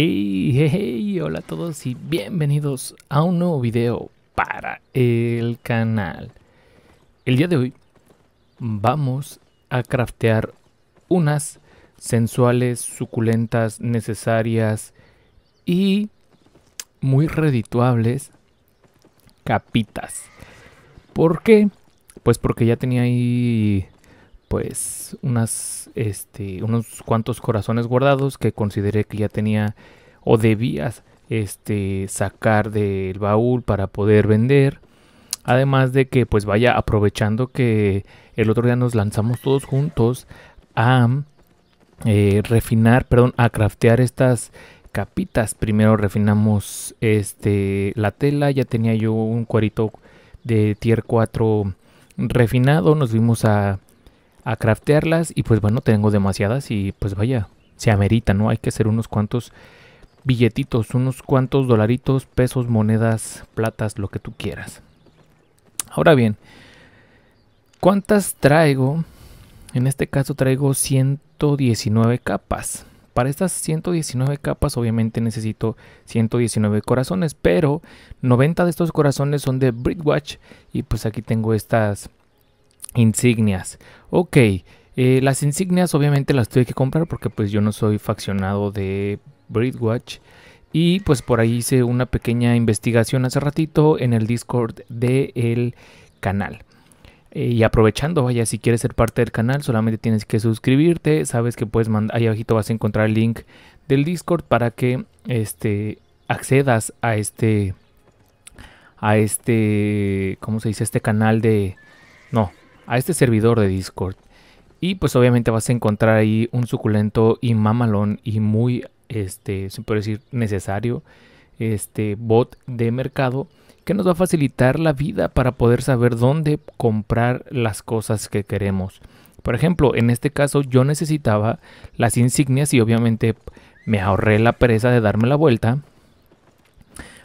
Hey, hola a todos y bienvenidos a un nuevo video para el canal. El día de hoy vamos a craftear unas sensuales, suculentas, necesarias y muy redituables capitas. ¿Por qué? Pues porque ya tenía ahí pues unas, este, unos cuantos corazones guardados que consideré que ya tenía o debías este, sacar del baúl para poder vender. Además de que pues vaya aprovechando que el otro día nos lanzamos todos juntos a eh, refinar, perdón, a craftear estas capitas. Primero refinamos este, la tela, ya tenía yo un cuarito de tier 4 refinado, nos vimos a a craftearlas y pues bueno, tengo demasiadas y pues vaya, se amerita, ¿no? Hay que hacer unos cuantos billetitos, unos cuantos dolaritos, pesos, monedas, platas, lo que tú quieras. Ahora bien, ¿cuántas traigo? En este caso traigo 119 capas. Para estas 119 capas obviamente necesito 119 corazones, pero 90 de estos corazones son de watch y pues aquí tengo estas Insignias. Ok, eh, las insignias obviamente las tuve que comprar porque pues yo no soy faccionado de Breedwatch. Y pues por ahí hice una pequeña investigación hace ratito en el Discord del canal. Eh, y aprovechando, vaya, si quieres ser parte del canal, solamente tienes que suscribirte. Sabes que puedes mandar, ahí abajito vas a encontrar el link del Discord para que este, accedas a este, a este, ¿cómo se dice? Este canal de, no, a este servidor de Discord. Y pues obviamente vas a encontrar ahí un suculento y mamalón y muy, este, se puede decir, necesario este bot de mercado que nos va a facilitar la vida para poder saber dónde comprar las cosas que queremos. Por ejemplo, en este caso yo necesitaba las insignias y obviamente me ahorré la pereza de darme la vuelta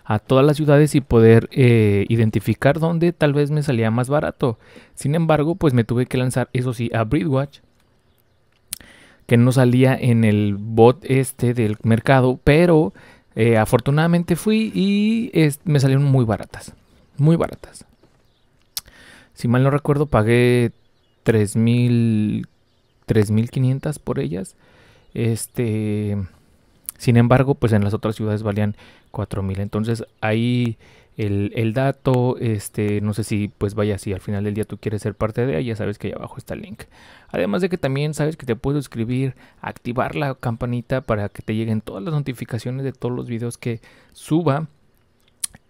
a todas las ciudades y poder eh, identificar dónde tal vez me salía más barato. Sin embargo, pues me tuve que lanzar, eso sí, a Breedwatch que no salía en el bot este del mercado, pero eh, afortunadamente fui y me salieron muy baratas, muy baratas. Si mal no recuerdo, pagué 3.500 por ellas. Este, sin embargo, pues en las otras ciudades valían 4.000. Entonces ahí el, dato, este, no sé si pues vaya, si al final del día tú quieres ser parte de ella, ya sabes que ahí abajo está el link. Además de que también sabes que te puedo suscribir, activar la campanita para que te lleguen todas las notificaciones de todos los videos que suba.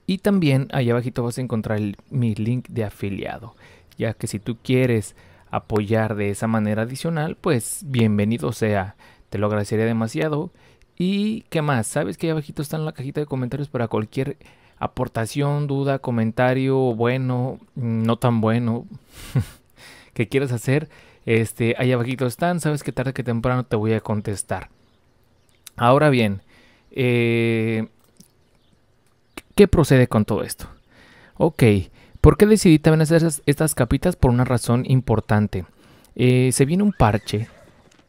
Y también ahí abajito vas a encontrar mi link de afiliado, ya que si tú quieres apoyar de esa manera adicional, pues bienvenido sea. Te lo agradecería demasiado. ¿Y qué más? Sabes que ahí abajito está en la cajita de comentarios para cualquier aportación, duda, comentario bueno, mm, no tan bueno, que quieras hacer. Este, ahí abajito están, sabes que tarde que temprano te voy a contestar. Ahora bien, eh, ¿qué procede con todo esto? Ok, ¿por qué decidí también hacer estas, capitas? Por una razón importante. Eh, se viene un parche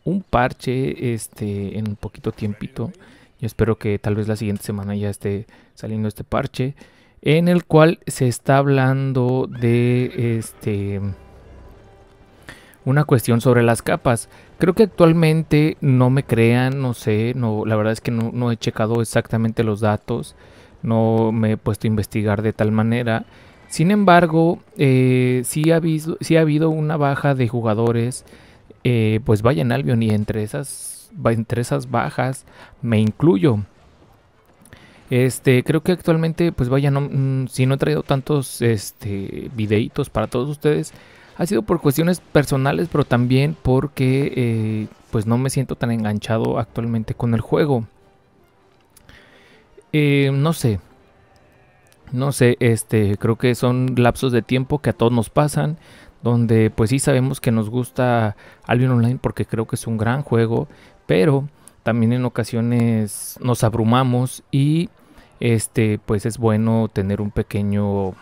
un parche este, en un poquito tiempito. Yo espero que tal vez la siguiente semana ya esté saliendo este parche. En el cual se está hablando de este, una cuestión sobre las capas. Creo que actualmente no me crean, no sé, no, la verdad es que no, he checado exactamente los datos. No me he puesto a investigar de tal manera. Sin embargo, eh, ha habido, sí ha habido una baja de jugadores eh, pues en Albion y entre esas, bajas me incluyo. Este, creo que actualmente, pues vaya, mm, si no he traído tantos este, videitos para todos ustedes, ha sido por cuestiones personales, pero también porque eh, pues no me siento tan enganchado actualmente con el juego. Eh, no sé, no sé, este, creo que son lapsos de tiempo que a todos nos pasan donde pues sí sabemos que nos gusta Albion Online porque creo que es un gran juego, pero también en ocasiones nos abrumamos y este pues es bueno tener un pequeño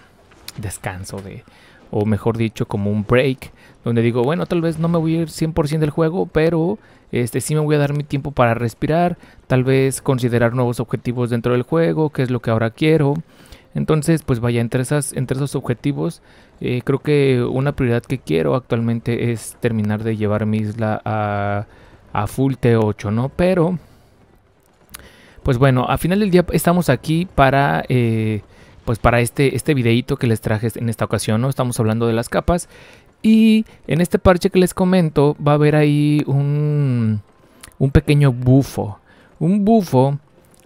descanso de o mejor dicho como un break donde digo bueno tal vez no me voy a ir 100% del juego pero este sí me voy a dar mi tiempo para respirar tal vez considerar nuevos objetivos dentro del juego qué es lo que ahora quiero entonces pues vaya entre esas entre esos objetivos eh, creo que una prioridad que quiero actualmente es terminar de llevar mi isla a, full T8, ¿no? Pero, pues bueno, a final del día estamos aquí para... Eh, pues para este, este videito que les traje en esta ocasión, ¿no? Estamos hablando de las capas. Y en este parche que les comento va a haber ahí un, un pequeño bufo. Un bufo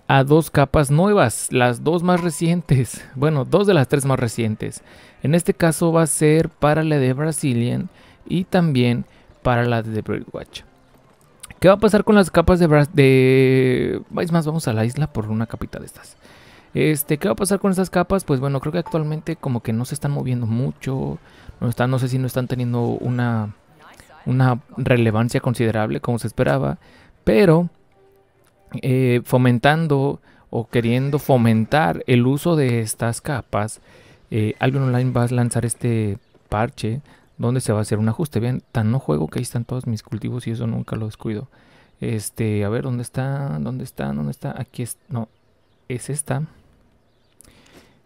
a dos capas nuevas, las dos más recientes. Bueno, dos de las tres más recientes. En este caso va a ser para la de Brazilian y también para la de Birdwatch. ¿Qué va a pasar con las capas de... Bras... más, vamos a la isla por una capita de estas. Este, ¿Qué va a pasar con estas capas? Pues bueno, creo que actualmente como que no se están moviendo mucho. No, están, no sé si no están teniendo una, relevancia considerable como se esperaba. Pero eh, fomentando o queriendo fomentar el uso de estas capas eh, Online va a lanzar este parche donde se va a hacer un ajuste. Vean, tan no juego que ahí están todos mis cultivos y eso nunca lo descuido. Este, a ver, ¿dónde está? ¿Dónde está? ¿Dónde está? Aquí es, no, es esta.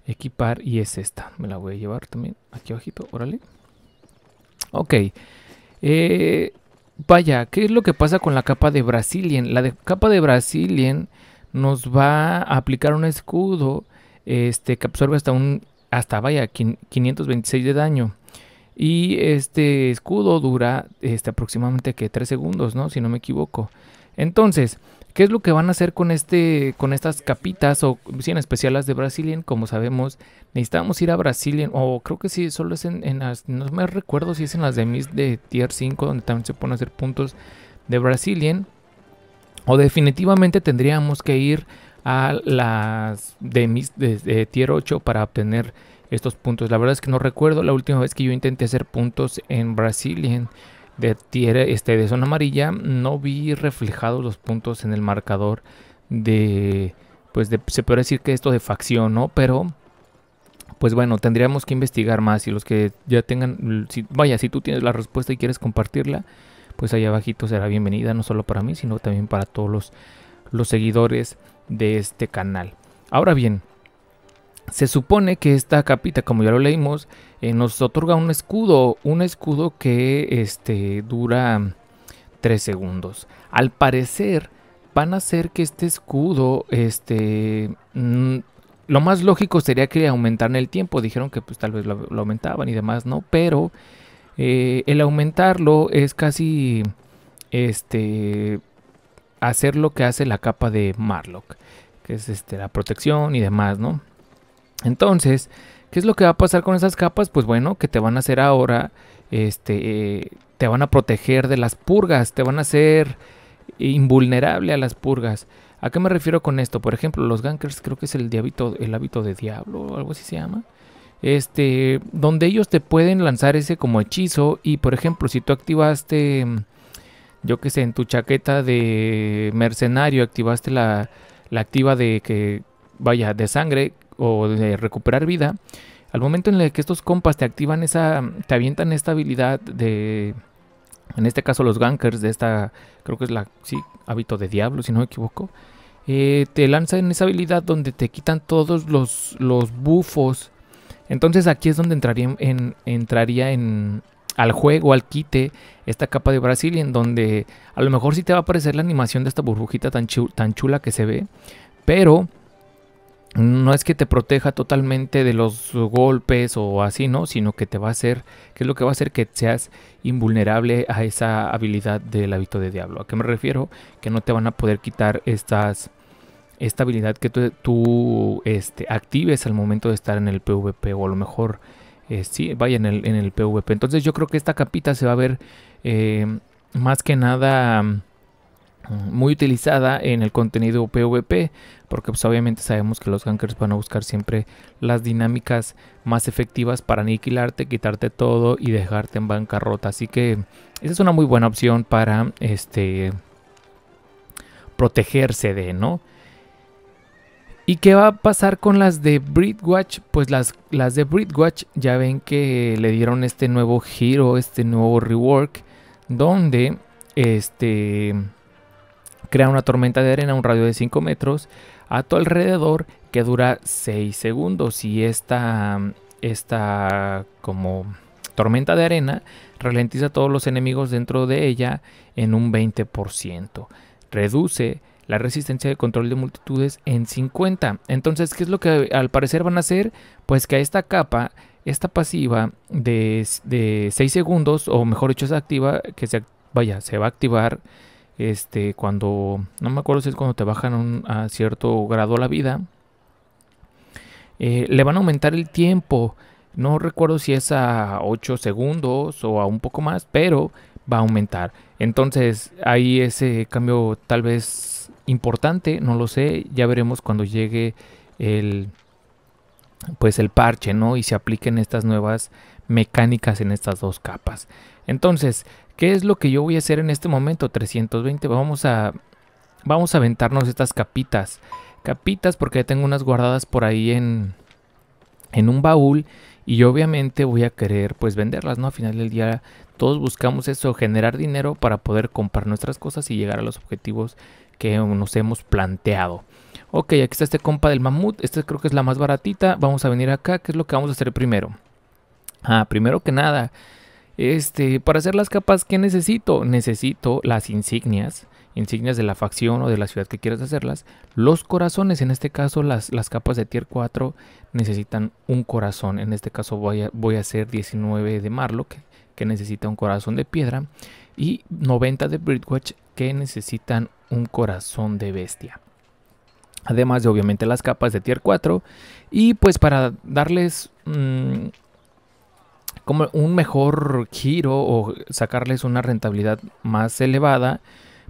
Equipar y es esta. Me la voy a llevar también aquí abajito, órale. Ok. Eh, vaya, ¿qué es lo que pasa con la capa de Brasilien? La de, capa de Brasilien nos va a aplicar un escudo este, que absorbe hasta un hasta vaya 526 de daño. Y este escudo dura este, aproximadamente que 3 segundos, ¿no? Si no me equivoco. Entonces, ¿qué es lo que van a hacer con, este, con estas capitas o si en especial las de brasilien Como sabemos, necesitamos ir a brasilien o creo que sí, solo es en, las, no me recuerdo si es en las de mis de Tier 5 donde también se a hacer puntos de brasilien O definitivamente tendríamos que ir a las de, mis, de, tier 8 para obtener estos puntos. La verdad es que no recuerdo la última vez que yo intenté hacer puntos en brasilien de tier este de zona amarilla, no vi reflejados los puntos en el marcador de pues se puede decir que esto de facción, ¿no? Pero pues bueno, tendríamos que investigar más y los que ya tengan si, vaya, si tú tienes la respuesta y quieres compartirla, pues ahí abajito será bienvenida no solo para mí, sino también para todos los los seguidores de este canal. Ahora bien, se supone que esta capita, como ya lo leímos, eh, nos otorga un escudo, un escudo que este, dura 3 segundos. Al parecer, van a hacer que este escudo, este, mm, lo más lógico sería que aumentaran el tiempo. Dijeron que pues tal vez lo, aumentaban y demás, ¿no? Pero eh, el aumentarlo es casi, este, hacer lo que hace la capa de Marlock, que es este, la protección y demás, ¿no? Entonces, ¿qué es lo que va a pasar con esas capas? Pues bueno, que te van a hacer ahora, este, te van a proteger de las purgas, te van a hacer invulnerable a las purgas. ¿A qué me refiero con esto? Por ejemplo, los gankers creo que es el, el hábito de diablo o algo así se llama. Este, donde ellos te pueden lanzar ese como hechizo y por ejemplo, si tú activaste yo que sé, en tu chaqueta de mercenario activaste la, la activa de que, vaya, de sangre o de recuperar vida. Al momento en el que estos compas te activan esa, te avientan esta habilidad de, en este caso los gankers de esta, creo que es la, sí, hábito de diablo, si no me equivoco, eh, te lanzan esa habilidad donde te quitan todos los, los bufos. Entonces aquí es donde entraría en, entraría en, al juego, al quite, esta capa de Brasil, en donde a lo mejor sí te va a aparecer la animación de esta burbujita tan, chula, tan chula que se ve, pero no es que te proteja totalmente de los golpes o así, ¿no? Sino que te va a hacer, que es lo que va a hacer que seas invulnerable a esa habilidad del hábito de diablo. ¿A qué me refiero? Que no te van a poder quitar estas, esta habilidad que tú, tú este, actives al momento de estar en el PvP o a lo mejor si eh, sí, vaya en el, PvP. Entonces yo creo que esta capita se va a ver eh, más que nada mm, muy utilizada en el contenido PvP, porque pues obviamente sabemos que los gankers van a buscar siempre las dinámicas más efectivas para aniquilarte, quitarte todo y dejarte en bancarrota. Así que esa es una muy buena opción para este protegerse de, ¿no? ¿Y qué va a pasar con las de Breedwatch? Pues las, las de Breedwatch ya ven que le dieron este nuevo giro, este nuevo rework, donde este, crea una tormenta de arena a un radio de 5 metros a tu alrededor que dura 6 segundos y esta, esta como tormenta de arena ralentiza a todos los enemigos dentro de ella en un 20%. Reduce la resistencia de control de multitudes en 50. Entonces, ¿qué es lo que al parecer van a hacer? Pues que a esta capa, esta pasiva de, 6 segundos, o mejor dicho, es activa, que se, vaya, se va a activar este, cuando, no me acuerdo si es cuando te bajan a cierto grado la vida, eh, le van a aumentar el tiempo. No recuerdo si es a 8 segundos o a un poco más, pero va a aumentar. Entonces, ahí ese cambio tal vez importante, no lo sé, ya veremos cuando llegue el pues el parche, ¿no? Y se apliquen estas nuevas mecánicas en estas dos capas. Entonces, ¿qué es lo que yo voy a hacer en este momento 320? Vamos a vamos a aventarnos estas capitas. Capitas porque tengo unas guardadas por ahí en un baúl y obviamente voy a querer pues venderlas, ¿no? Al final del día todos buscamos eso, generar dinero para poder comprar nuestras cosas y llegar a los objetivos que nos hemos planteado. Ok, aquí está este compa del mamut. Esta creo que es la más baratita. Vamos a venir acá. ¿Qué es lo que vamos a hacer primero? Ah, primero que nada, este, para hacer las capas, ¿qué necesito? Necesito las insignias, insignias de la facción o de la ciudad que quieras hacerlas. Los corazones, en este caso las, las capas de tier 4 necesitan un corazón. En este caso voy a, voy a hacer 19 de Marlock, que necesita un corazón de piedra y 90 de Watch que necesitan un corazón de bestia. Además de obviamente las capas de tier 4. Y pues para darles mm, como un mejor giro o sacarles una rentabilidad más elevada,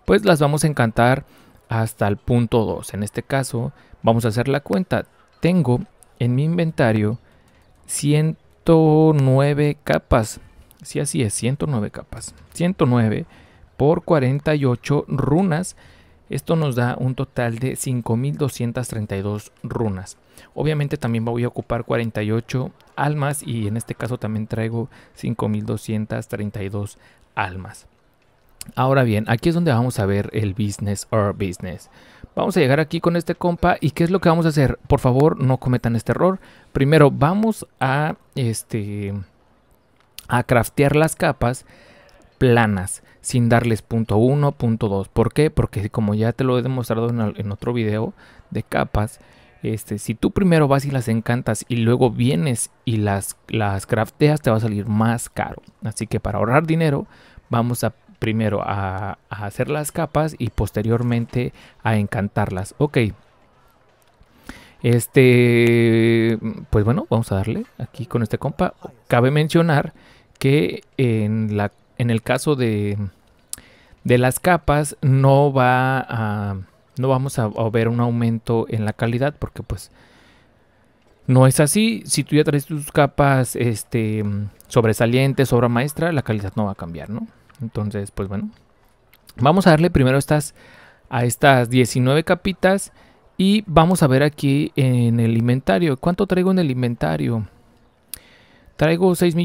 pues las vamos a encantar hasta el punto 2. En este caso vamos a hacer la cuenta. Tengo en mi inventario 109 capas si así es, 109 capas. 109 por 48 runas. Esto nos da un total de 5.232 runas. Obviamente también voy a ocupar 48 almas y en este caso también traigo 5.232 almas. Ahora bien, aquí es donde vamos a ver el business or business. Vamos a llegar aquí con este compa y qué es lo que vamos a hacer. Por favor, no cometan este error. Primero, vamos a este a craftear las capas planas, sin darles punto 1, punto 2. ¿Por qué? Porque como ya te lo he demostrado en, otro video de capas, este, si tú primero vas y las encantas y luego vienes y las, las crafteas, te va a salir más caro. Así que para ahorrar dinero, vamos a primero a, a hacer las capas y posteriormente a encantarlas. Ok. Este, pues bueno, vamos a darle aquí con este compa. Cabe mencionar que en, la, en el caso de, de las capas no va a, no vamos a, ver un aumento en la calidad porque pues no es así. Si tú ya traes tus capas este, sobresalientes, obra maestra, la calidad no va a cambiar, ¿no? Entonces, pues bueno, vamos a darle primero estas, a estas 19 capitas y vamos a ver aquí en el inventario. ¿Cuánto traigo en el inventario? Traigo 6 No, sí,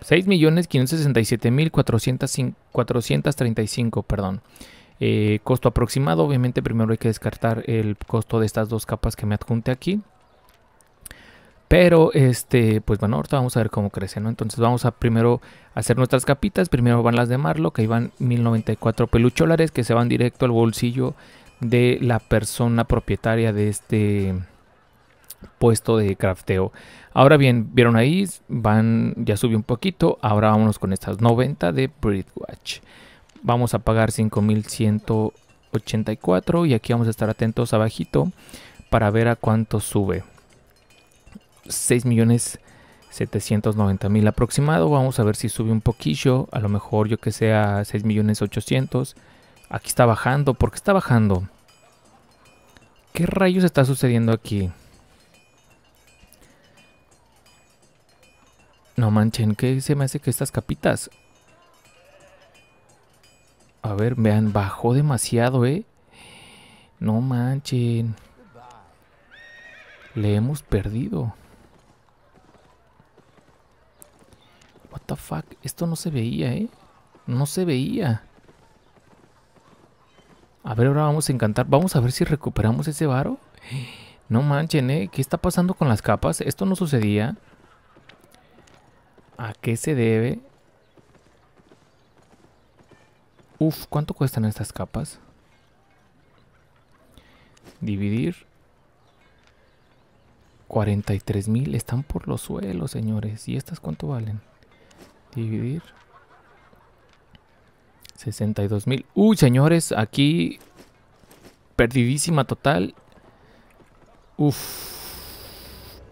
6 perdón. Eh, costo aproximado, obviamente primero hay que descartar el costo de estas dos capas que me adjunte aquí. Pero este, pues bueno, ahorita vamos a ver cómo crece, ¿no? Entonces vamos a primero hacer nuestras capitas. Primero van las de Marlo, que van 1094 pelucholares, que se van directo al bolsillo de la persona propietaria de este puesto de crafteo. Ahora bien, vieron ahí, van, ya subió un poquito. Ahora vámonos con estas 90 de Bridgewatch. Vamos a pagar 5184 y aquí vamos a estar atentos abajito para ver a cuánto sube. 6 millones 790 mil aproximado. Vamos a ver si sube un poquillo. A lo mejor yo que sea 6 millones 800. Aquí está bajando. ¿Por qué está bajando? ¿Qué rayos está sucediendo aquí? No manchen, ¿qué se me hace que estas capitas? A ver, vean, bajó demasiado, ¿eh? No manchen. Le hemos perdido. What the fuck? Esto no se veía, ¿eh? No se veía. A ver, ahora vamos a encantar. Vamos a ver si recuperamos ese varo. No manchen, ¿eh? ¿Qué está pasando con las capas? Esto no sucedía. ¿A qué se debe? Uf, ¿cuánto cuestan estas capas? Dividir. 43.000 mil. Están por los suelos, señores. ¿Y estas cuánto valen? Dividir. 62 mil. Uy, señores, aquí perdidísima total. Uf.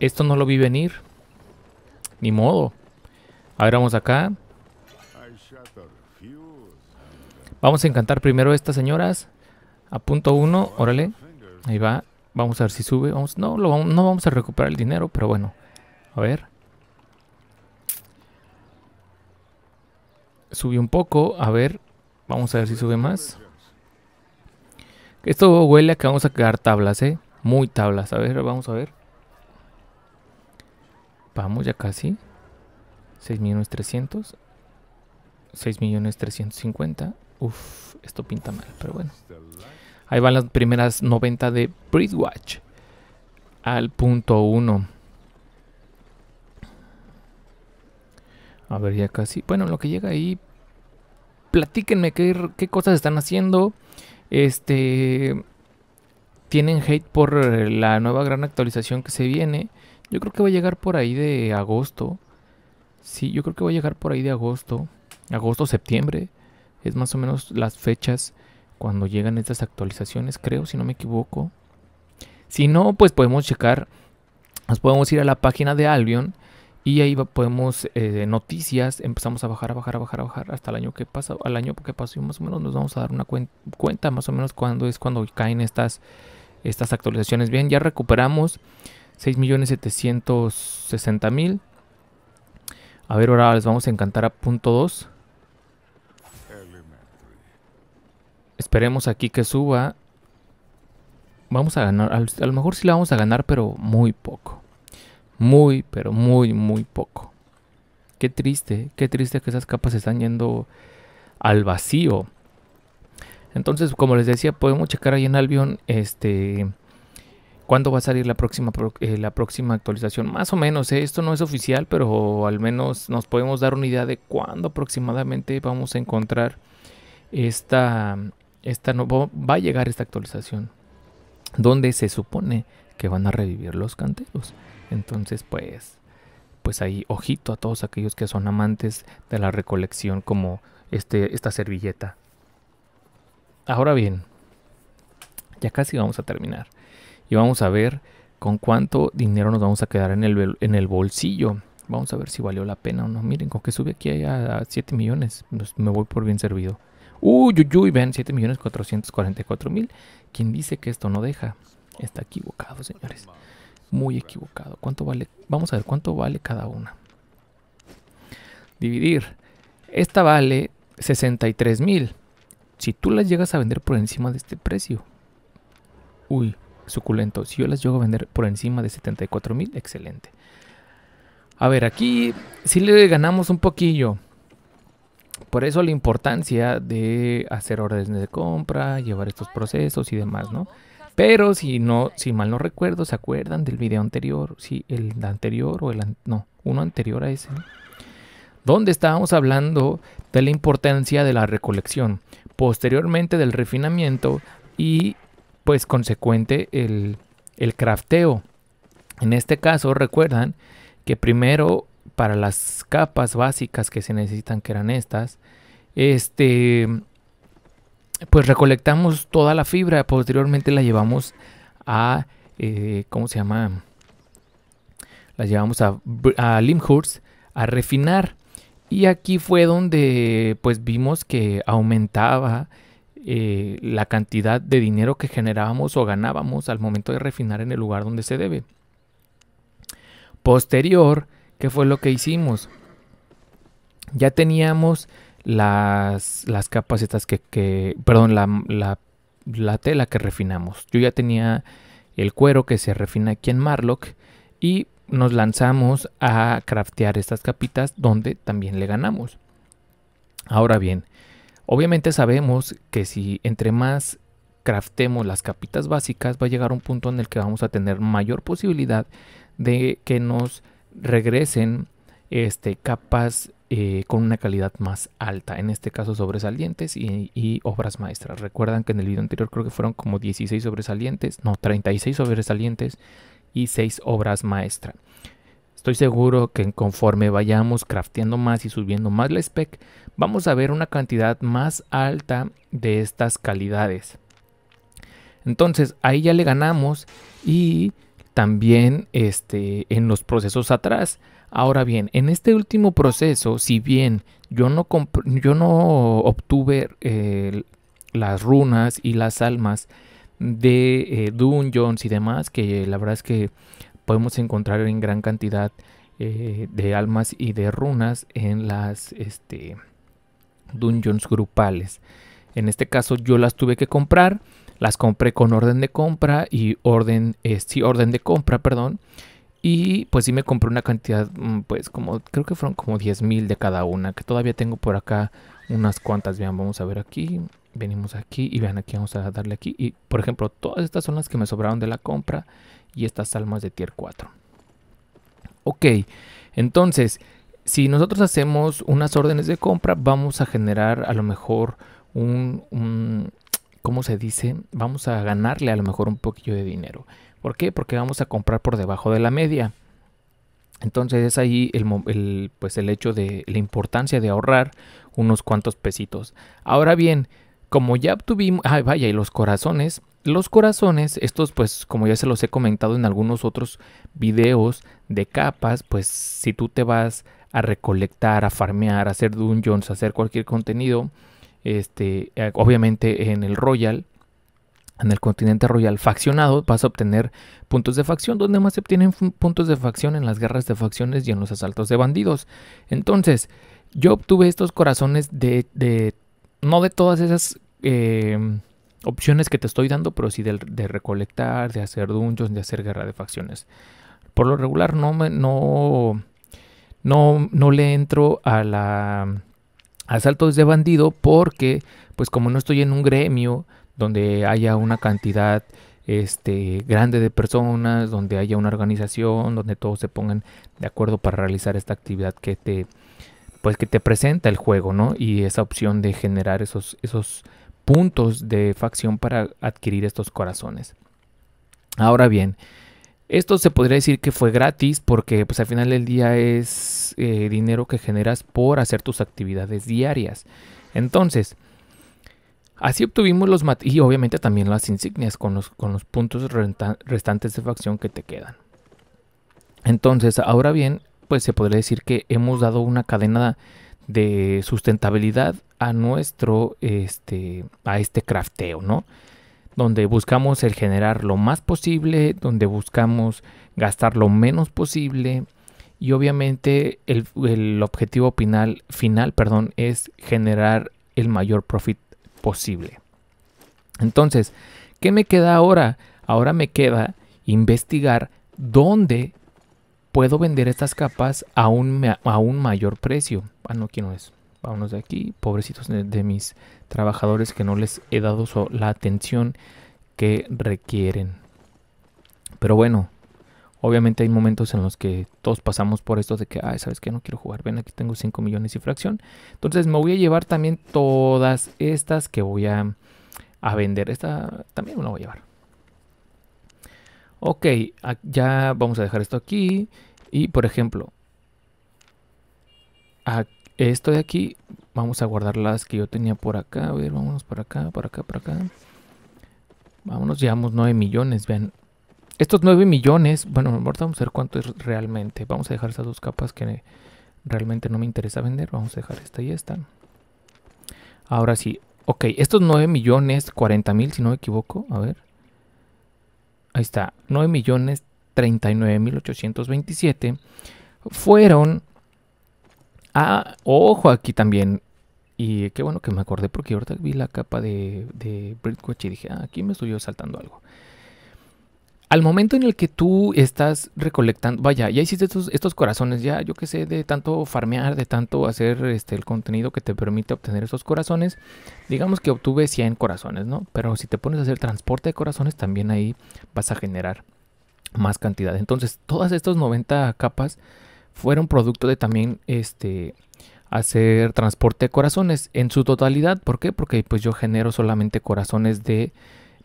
Esto no lo vi venir. Ni modo. A ver, vamos acá. Vamos a encantar primero a estas señoras. A punto uno, órale. Ahí va. Vamos a ver si sube. Vamos, no, no vamos a recuperar el dinero, pero bueno. A ver. Subí un poco. A ver. Vamos a ver si sube más. Esto huele a que vamos a quedar tablas, ¿eh? Muy tablas. A ver, vamos a ver. Vamos ya casi. 6 millones 300. millones Uf, esto pinta mal, pero bueno. Ahí van las primeras 90 de Bridgewatch. Al punto 1. A ver, ya casi. Bueno, lo que llega ahí platíquenme qué, cosas están haciendo. Este. Tienen hate por eh, la nueva gran actualización que se viene. Yo creo que va a llegar por ahí de agosto. Sí, yo creo que va a llegar por ahí de agosto. Agosto, septiembre. Es más o menos las fechas cuando llegan estas actualizaciones, creo, si no me equivoco. Si no, pues podemos checar. Nos podemos ir a la página de Albion y ahí podemos, eh, noticias, empezamos a bajar, a bajar, a bajar, a bajar hasta el año que pasó al año que pasó, más o menos nos vamos a dar una cuenta, más o menos cuando es cuando caen estas, estas actualizaciones. Bien, ya recuperamos 6.760.000. A ver, ahora les vamos a encantar a punto 2. Esperemos aquí que suba. Vamos a ganar, a lo mejor sí la vamos a ganar, pero muy poco. Muy, pero muy, muy poco. Qué triste, qué triste que esas capas están yendo al vacío. Entonces, como les decía, podemos checar ahí en Albion este cuándo va a salir la próxima eh, la próxima actualización. Más o menos, eh, esto no es oficial, pero al menos nos podemos dar una idea de cuándo aproximadamente vamos a encontrar esta esta va a llegar esta actualización donde se supone que van a revivir los canteros. Entonces, pues, pues ahí ojito a todos aquellos que son amantes de la recolección como este, esta servilleta. Ahora bien, ya casi vamos a terminar y vamos a ver con cuánto dinero nos vamos a quedar en el, en el bolsillo. Vamos a ver si valió la pena o no. Miren, con que sube aquí a, 7 millones. Pues me voy por bien servido. Uy, uy, uy, vean, 7 millones 444 mil. Quien dice que esto no deja está equivocado, señores muy equivocado. ¿Cuánto vale? Vamos a ver cuánto vale cada una. Dividir. Esta vale 63 mil. Si tú las llegas a vender por encima de este precio. Uy, suculento. Si yo las llego a vender por encima de 74 mil, excelente. A ver, aquí sí le ganamos un poquillo. Por eso la importancia de hacer órdenes de compra, llevar estos procesos y demás, ¿no? Pero si no, si mal no recuerdo, ¿se acuerdan del video anterior? Sí, el anterior o el no, uno anterior a ese. Donde estábamos hablando de la importancia de la recolección, posteriormente del refinamiento y pues consecuente el, el crafteo. En este caso, recuerdan que primero para las capas básicas que se necesitan, que eran estas, este pues recolectamos toda la fibra, posteriormente la llevamos a, eh, ¿cómo se llama? La llevamos a, a Limhurst a refinar. Y aquí fue donde pues vimos que aumentaba eh, la cantidad de dinero que generábamos o ganábamos al momento de refinar en el lugar donde se debe. Posterior, ¿qué fue lo que hicimos? Ya teníamos las, las capas estas que, perdón, la, tela que refinamos. Yo ya tenía el cuero que se refina aquí en Marlock y nos lanzamos a craftear estas capitas donde también le ganamos. Ahora bien, obviamente sabemos que si entre más craftemos las capitas básicas va a llegar un punto en el que vamos a tener mayor posibilidad de que nos regresen este, capas eh, con una calidad más alta, en este caso sobresalientes y, obras maestras. Recuerdan que en el video anterior creo que fueron como 16 sobresalientes, no, 36 sobresalientes y 6 obras maestras. Estoy seguro que conforme vayamos crafteando más y subiendo más la spec, vamos a ver una cantidad más alta de estas calidades. Entonces ahí ya le ganamos y también este, en los procesos atrás Ahora bien, en este último proceso, si bien yo no, obtuve eh, las runas y las almas de eh, Dungeons y demás, que la verdad es que podemos encontrar en gran cantidad eh, de almas y de runas en las este, dungeons grupales. En este caso yo las tuve que comprar, las compré con orden de compra y orden, orden de compra, perdón. Y pues sí me compré una cantidad, mm, pues como, creo que fueron como 10.000 de cada una, que todavía tengo por acá unas cuantas. Vean, vamos a ver aquí, venimos aquí y vean aquí, vamos a darle aquí. Y por ejemplo, todas estas son las que me sobraron de la compra y estas almas de tier 4. Ok, entonces, si nosotros hacemos unas órdenes de compra, vamos a generar a lo mejor un, un ¿cómo se dice? Vamos a ganarle a lo mejor un poquillo de dinero. ¿Por qué? Porque vamos a comprar por debajo de la media. Entonces es ahí el, pues el hecho de la importancia de ahorrar unos cuantos pesitos. Ahora bien, como ya obtuvimos, ay vaya, y los corazones, los corazones, estos pues como ya se los he comentado en algunos otros videos de capas, pues si tú te vas a recolectar, a farmear, a hacer dungeons, a hacer cualquier contenido, este, eh, obviamente en el Royal, en el continente royal faccionado vas a obtener puntos de facción, donde más se obtienen puntos de facción en las guerras de facciones y en los asaltos de bandidos. Entonces, yo obtuve estos corazones de, no de todas esas eh, opciones que te estoy dando, pero sí de, recolectar, de hacer dungeons, de hacer guerra de facciones. Por lo regular no me, no, no, no le entro a la asaltos de bandido porque, pues como no estoy en un gremio, donde haya una cantidad este, grande de personas, donde haya una organización, donde todos se pongan de acuerdo para realizar esta actividad que te, pues que te presenta el juego, ¿no? Y esa opción de generar esos, esos puntos de facción para adquirir estos corazones. Ahora bien, esto se podría decir que fue gratis porque pues al final del día es eh, dinero que generas por hacer tus actividades diarias. Entonces, Así obtuvimos los y obviamente también las insignias con los, con los puntos restantes de facción que te quedan. Entonces, ahora bien, pues se podría decir que hemos dado una cadena de sustentabilidad a nuestro este a este crafteo, ¿no? Donde buscamos el generar lo más posible, donde buscamos gastar lo menos posible y obviamente el, el objetivo final, final perdón, es generar el mayor profit posible. Entonces, ¿qué me queda ahora? Ahora me queda investigar dónde puedo vender estas capas a un, a un mayor precio. Ah, no, no es? Vámonos de aquí, pobrecitos de, mis trabajadores que no les he dado la atención que requieren. Pero bueno, Obviamente hay momentos en los que todos pasamos por esto de que, ay, ¿sabes qué? No quiero jugar, ven, aquí tengo 5 millones y fracción. Entonces me voy a llevar también todas estas que voy a, vender. Esta también me la voy a llevar. Ok, ya vamos a dejar esto aquí. Y por ejemplo, esto de aquí, vamos a guardar las que yo tenía por acá. A ver, vámonos por acá, por acá, por acá. Vámonos, llevamos 9 millones, vean. Estos 9 millones, bueno, ahorita vamos a ver cuánto es realmente. Vamos a dejar esas dos capas que realmente no me interesa vender. Vamos a dejar esta y esta. Ahora sí. Ok, estos 9 millones, 40 mil si no me equivoco. A ver. Ahí está. 9 millones 39 mil 827 fueron ah, Ojo aquí también. Y qué bueno que me acordé porque ahorita vi la capa de, de Britwatch y dije, ah, aquí me estoy saltando algo al momento en el que tú estás recolectando, vaya, ya hiciste estos, corazones, ya yo que sé, de tanto farmear, de tanto hacer este, el contenido que te permite obtener esos corazones, digamos que obtuve 100 corazones, ¿no? Pero si te pones a hacer transporte de corazones, también ahí vas a generar más cantidad. Entonces, todas estas 90 capas fueron producto de también este hacer transporte de corazones en su totalidad. ¿Por qué? Porque pues yo genero solamente corazones de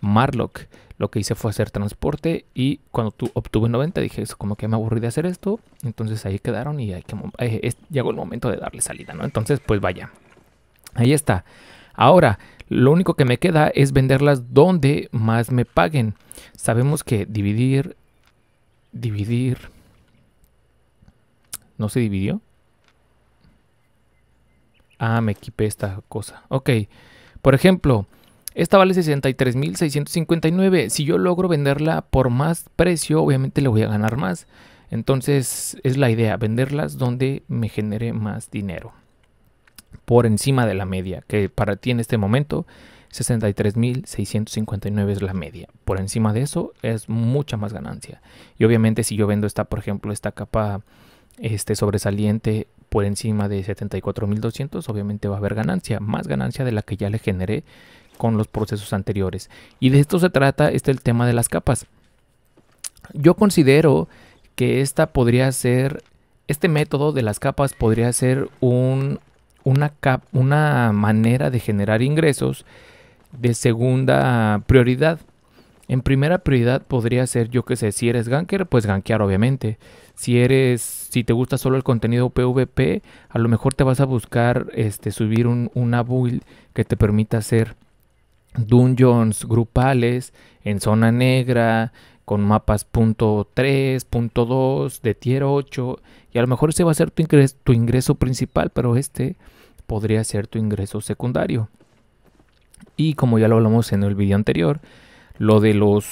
Marlock. Lo que hice fue hacer transporte y cuando tu, obtuve 90 dije, es como que me aburrí de hacer esto. Entonces ahí quedaron y eh, llegó el momento de darle salida, ¿no? Entonces, pues vaya. Ahí está. Ahora, lo único que me queda es venderlas donde más me paguen. Sabemos que dividir, dividir... ¿No se dividió? Ah, me equipé esta cosa. Ok. Por ejemplo, esta vale 63.659. Si yo logro venderla por más precio, obviamente le voy a ganar más. Entonces es la idea, venderlas donde me genere más dinero. Por encima de la media, que para ti en este momento 63.659 es la media. Por encima de eso es mucha más ganancia. Y obviamente si yo vendo esta, por ejemplo, esta capa este sobresaliente por encima de 74.200, obviamente va a haber ganancia, más ganancia de la que ya le generé con los procesos anteriores. Y de esto se trata este el tema de las capas. Yo considero que esta podría ser, este método de las capas podría ser un, una, una manera de generar ingresos de segunda prioridad. En primera prioridad podría ser, yo que sé, si eres ganker, pues gankear obviamente. Si eres, si te gusta solo el contenido PvP, a lo mejor te vas a buscar este, subir un, una build que te permita hacer dungeons grupales en zona negra, con mapas punto .3, punto .2, de tier 8, y a lo mejor ese va a ser tu ingreso, tu ingreso principal, pero este podría ser tu ingreso secundario. Y como ya lo hablamos en el video anterior, lo de los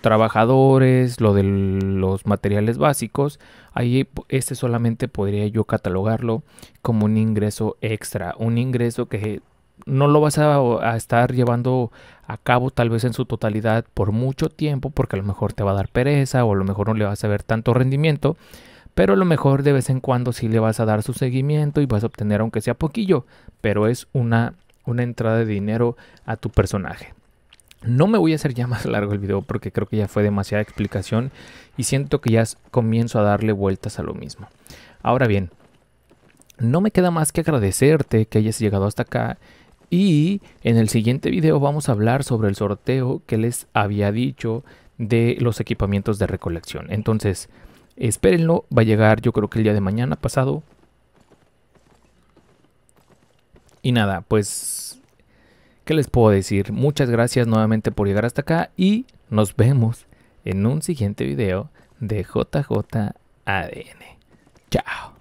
trabajadores, lo de los materiales básicos, ahí este solamente podría yo catalogarlo como un ingreso extra, un ingreso que no lo vas a, estar llevando a cabo tal vez en su totalidad por mucho tiempo porque a lo mejor te va a dar pereza o a lo mejor no le vas a ver tanto rendimiento, pero a lo mejor de vez en cuando sí le vas a dar su seguimiento y vas a obtener aunque sea poquillo, pero es una, una entrada de dinero a tu personaje. No me voy a hacer ya más largo el video porque creo que ya fue demasiada explicación y siento que ya comienzo a darle vueltas a lo mismo. Ahora bien, no me queda más que agradecerte que hayas llegado hasta acá y en el siguiente video vamos a hablar sobre el sorteo que les había dicho de los equipamientos de recolección. Entonces, espérenlo, va a llegar yo creo que el día de mañana pasado. Y nada, pues, ¿qué les puedo decir? Muchas gracias nuevamente por llegar hasta acá y nos vemos en un siguiente video de JJ ADN. Chao.